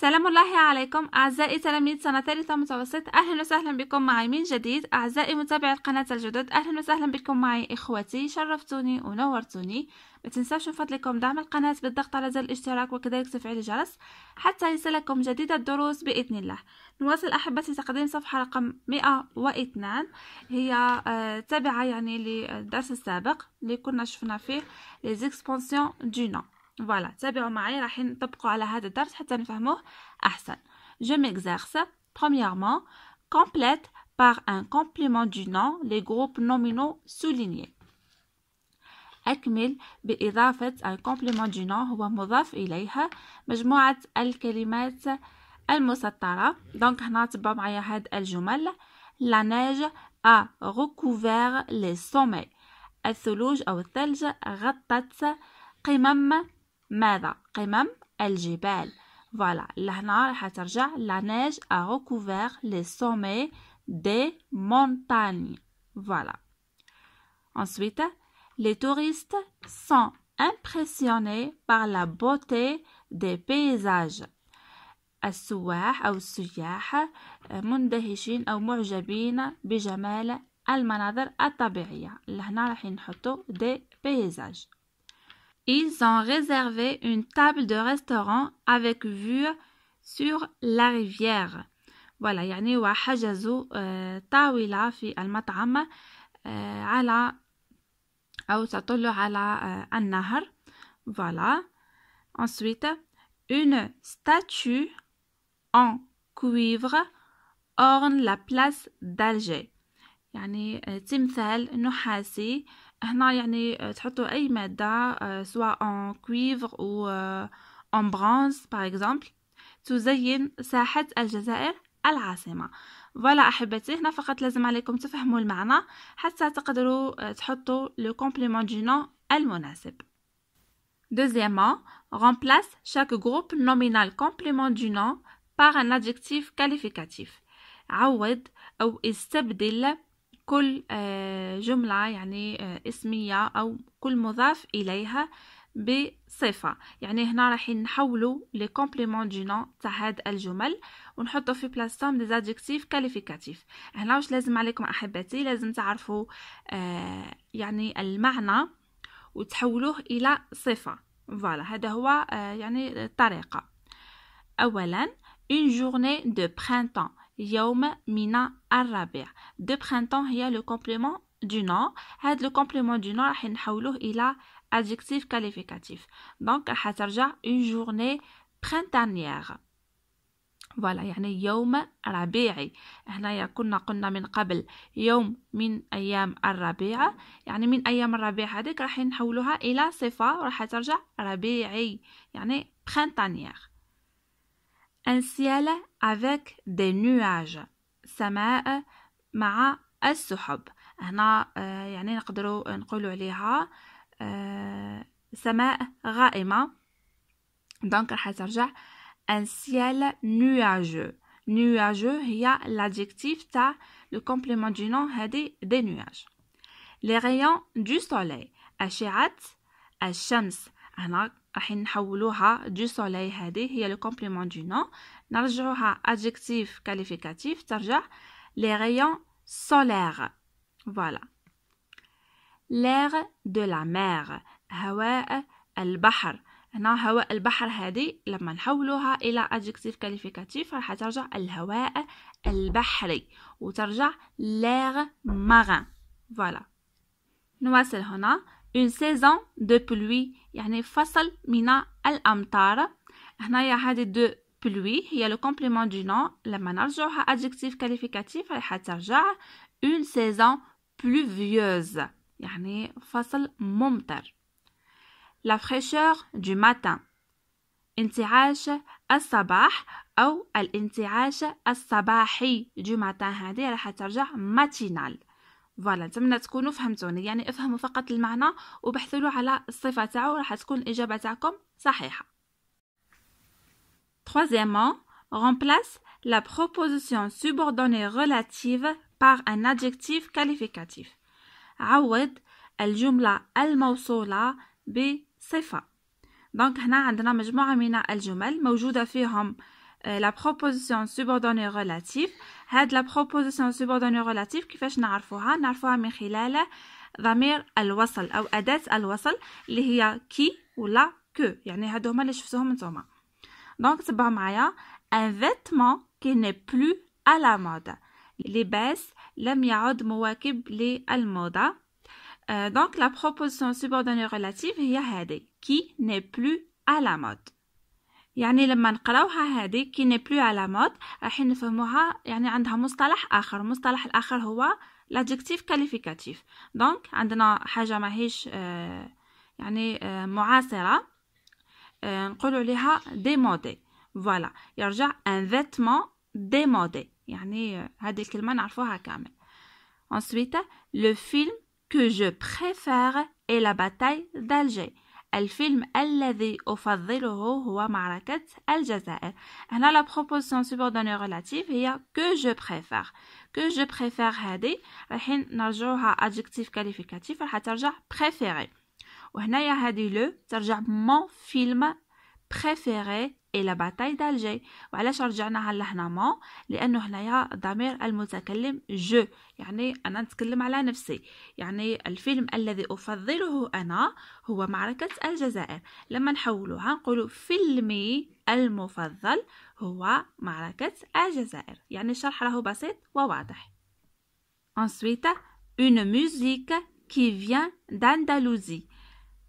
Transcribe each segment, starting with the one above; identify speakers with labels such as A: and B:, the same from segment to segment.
A: سلام الله عليكم أعزائي تلاميذ سنة ثالثة متوسط أهلا وسهلا بكم معي من جديد أعزائي متابعي القناة الجدد أهلا وسهلا بكم معي إخوتي شرفتوني ونورتوني ما تنساوش من فضلكم دعم القناة بالضغط على زر الاشتراك وكذلك تفعيل الجرس حتى يصلكم جديد الدروس بإذن الله نواصل أحبتي تقديم صفحة رقم 102 هي آه، تابعة يعني للدرس السابق اللي كنا شفنا فيه ليزيكسبونسيون دو نون فوالا تابعوا معايا راح نطبقوا على هذا الدرس حتى نفهموه احسن جو ميكزيرس بروميرمون كومبليت بار ان كومبليمون دو نون لي غروب نومينو سوليني اكمل باضافه ان كومبليمون دو نون هو مضاف اليها مجموعه الكلمات المسطره دونك هنا تبعوا معايا هاد الجمل لا نيج ا ركوفير لي سومي الثلوج او الثلج غطت قمم ماذا قمم الجبال Voilà, l'ahna la neige a recouvert les sommets des montagnes. Voilà. Ensuite, les touristes sont impressionnés par la beauté des paysages. السواح أو السياح مندهشين أو معجبين بجمال المناظر الطبيعية لهنا راح نحطو دي بيزاج ils ont réservé une table de restaurant avec vue sur la rivière. Voilà, يعني وحجزوا طاولة في المطعم على على النهر. Voilà. Ensuite, une statue en cuivre orne la place d'Alger. يعني تمثال نحاسي هنا يعني آه، تحطوا اي ماده آه، سواء اون كويفر او اون برونز باغ اكزومبل تزين ساحه الجزائر العاصمه فوالا احبتي هنا فقط لازم عليكم تفهموا المعنى حتى تقدروا آه، تحطوا لو كومبليمون دو المناسب Deuxièmement, remplace chaque groupe nominal complément du nom par un adjectif qualificatif. عوض أو استبدل كل آه، جملة يعني آه، اسمية أو كل مضاف إليها بصفة يعني هنا رايحين نحولوا لي كومبليمون دي نون تاع هاد الجمل ونحطو في بلاصتهم دي زادجكتيف كاليفيكاتيف هنا واش لازم عليكم احبتي لازم تعرفوا آه، يعني المعنى وتحولوه الى صفه فوالا هذا هو يعني الطريقه اولا une journée de printemps يوم من الربيع دو برينتون هي لو كومبليمون دو نو هاد لو كومبليمون دو نو راح نحولوه الى ادجكتيف كاليفيكاتيف دونك راح ترجع اون جورني برينتانيير فوالا يعني يوم ربيعي هنايا كنا قلنا من قبل يوم من ايام الربيع يعني من ايام الربيع هذيك راح نحولوها الى صفه وراح ترجع ربيعي يعني برينتانيير un ciel avec des nuages سماء مع السحب هنا يعني نقدروا نقولوا عليها سماء غائمة دونك راح ترجع un ciel nuageux nuageux هي l'adjectif تاع le complément du nom هذه des nuages les rayons du soleil أشعة الشمس هنا راح نحولوها دو سولي هذه هي لو كومبليمون دو نو نرجعوها ادجكتيف كاليفيكاتيف ترجع لي غيون سولير فوالا لير دو لا مير هواء البحر هنا هواء البحر هذه لما نحولوها الى ادجكتيف كاليفيكاتيف راح ترجع الهواء البحري وترجع لير مارين فوالا نواصل هنا une saison de pluie يعني فصل من الأمطار هنايا هذه دو pluie هي لو كومبليمون دو نو لما نرجعوها adjectif qualificatif راح ترجع une saison pluvieuse يعني فصل ممطر la fraîcheur du matin انتعاش الصباح او الانتعاش الصباحي du matin هذه راح ترجع matinal فوالا نتمنى تكونوا فهمتوني يعني افهموا فقط المعنى وبحثوا له على الصفه تاعو راح تكون الاجابه تاعكم صحيحه troisièmement remplace la proposition subordonnée relative par un adjectif qualificatif عوض الجمله الموصوله بصفه دونك هنا عندنا مجموعه من الجمل موجوده فيهم Euh, la proposition subordonnée relative. Had la proposition subordonnée relative, kifesh na'arfouha? Na'arfouha min khilala dhamir al-wasal, ou adat al-wasal, li hiya qui ou la que. Yani hadouma li chufsouhoum n'touma. Donc, c'est pas maya, un vêtement qui n'est plus à la mode. Li bes, lem ya'oud mouakib li al-moda. Euh, donc, la proposition subordonnée relative, c'est hadi, qui n'est plus à la mode. يعني لما نقراوها هذه كي ني بلو على مود راح نفهموها يعني عندها مصطلح اخر المصطلح الاخر هو لادجكتيف كاليفيكاتيف دونك عندنا حاجه ماهيش آه، يعني آه، معاصره آه نقولوا عليها مودي فوالا يرجع ان فيتمون مودي يعني آه، هذه الكلمه نعرفوها كامل ensuite le film que je préfère est la bataille d'Alger El film elle l'a dit, au fait elle a la proposition subordonnée relative, il a que je préfère. Que je préfère, c'est a adjectif qualificatif, a dit, elle a dit, بريفيري اي لا باتاي دالجي وعلاش رجعنا لهنا ما لانه هنايا ضمير المتكلم جو يعني انا نتكلم على نفسي يعني الفيلم الذي افضله انا هو معركه الجزائر لما نحولوها نقولوا فيلمي المفضل هو معركه الجزائر يعني الشرح راهو بسيط وواضح ensuite une musique qui vient d'Andalousie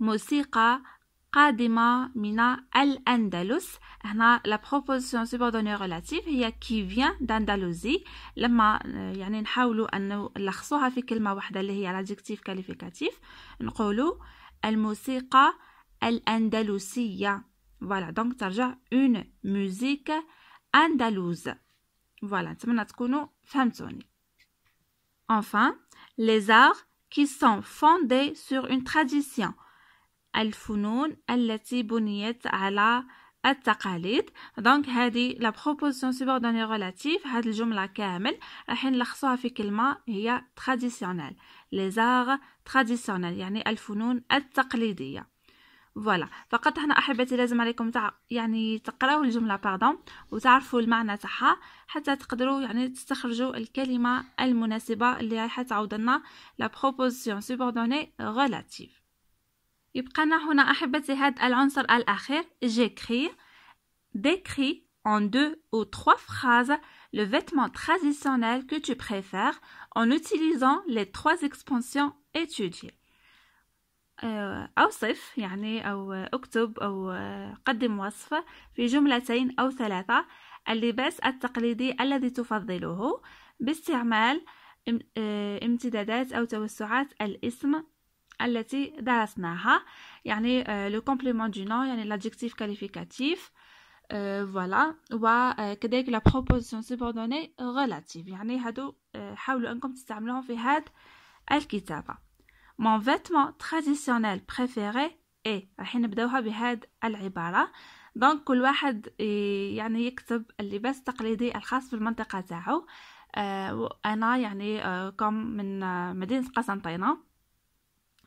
A: موسيقى la proposition subordonnée relative هي qui vient d'Andalousie لما يعني نحاولوا أن نلخصوها في كلمة واحدة اللي هي l'adjectif qualificatif نقولوا الموسيقى الأندلسية فوالا دونك ترجع اون فوالا نتمنى تكونوا فهمتوني Enfin, les arts qui sont fondés sur une tradition الفنون التي بنيت على التقاليد دونك هذه لا بروبوزيسيون سوبوردوني ريلاتيف هذه الجمله كامل راح نلخصوها في كلمه هي تراديسيونيل لي زار تراديسيونيل يعني الفنون التقليديه فوالا فقط هنا احبتي لازم عليكم تع... يعني تقراو الجمله باردون وتعرفوا المعنى تاعها حتى تقدروا يعني تستخرجوا الكلمه المناسبه اللي راح تعاود لنا لا بروبوزيسيون سوبوردوني ريلاتيف يبقىنا هنا أحبتي هذا العنصر الأخير جيكري décris ان دو euh, او تخوا فراز لو فيتمون تراديسيونيل كو تو بريفير ان اوتيليزون لي تخوا اكسبونسيون étudiées أوصف يعني أو أكتب أو آه، قدم وصف في جملتين أو ثلاثة اللباس التقليدي الذي تفضله باستعمال آه، امتدادات أو توسعات الاسم التي درسناها يعني لو كومبليمون دو نو يعني لادجكتيف كاليفيكاتيف فوالا وكذلك لا بروبوزيسيون سوبوردوني غلاتيف يعني هادو آه، حاولوا انكم تستعملوهم في هاد الكتابه مون فيتمون تراديسيونيل بريفيري اي راح نبداوها بهاد العباره دونك كل واحد آه، يعني يكتب اللباس التقليدي الخاص بالمنطقه تاعو آه، انا يعني كم من مدينه قسنطينه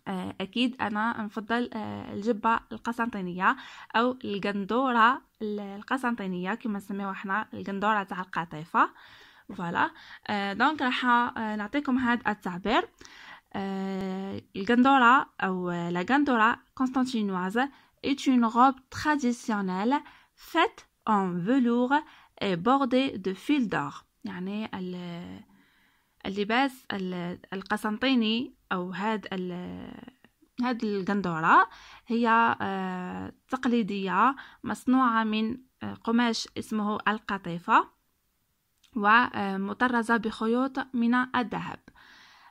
A: آه، أكيد أنا نفضل آه، الجبة القسنطينية أو القندورة القسنطينية كما نسميوها حنا القندورة تاع القطيفة فوالا آه، دونك راح نعطيكم هاد التعبير القندورة أو لا قندورة constantinoise est une robe traditionnelle faite en velours et bordée de fil d'or يعني اللباس القسنطيني أو هاد هاد القندورة هي آه، تقليدية مصنوعة من آه، قماش اسمه القطيفة ومطرزة آه، بخيوط من الذهب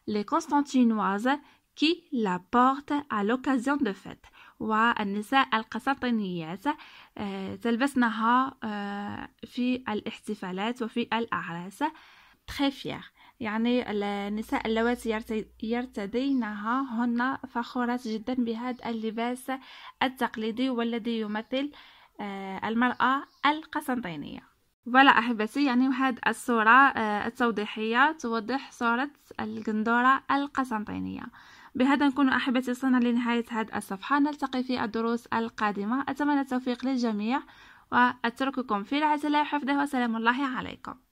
A: لكونستانتينواز كي لا بورت على اوكازيون دو فيت والنساء القسطنيات تلبسنها في الاحتفالات وفي الأعراس تري فيير يعني النساء اللواتي يرتدينها هن فخورات جدا بهذا اللباس التقليدي والذي يمثل آه، المرأة القسنطينية ولا أحبتي يعني هذه الصورة آه، التوضيحية توضح صورة القندورة القسنطينية بهذا نكون أحبتي وصلنا لنهاية هذه الصفحة نلتقي في الدروس القادمة أتمنى التوفيق للجميع وأترككم في العزلة وحفظه وسلام الله عليكم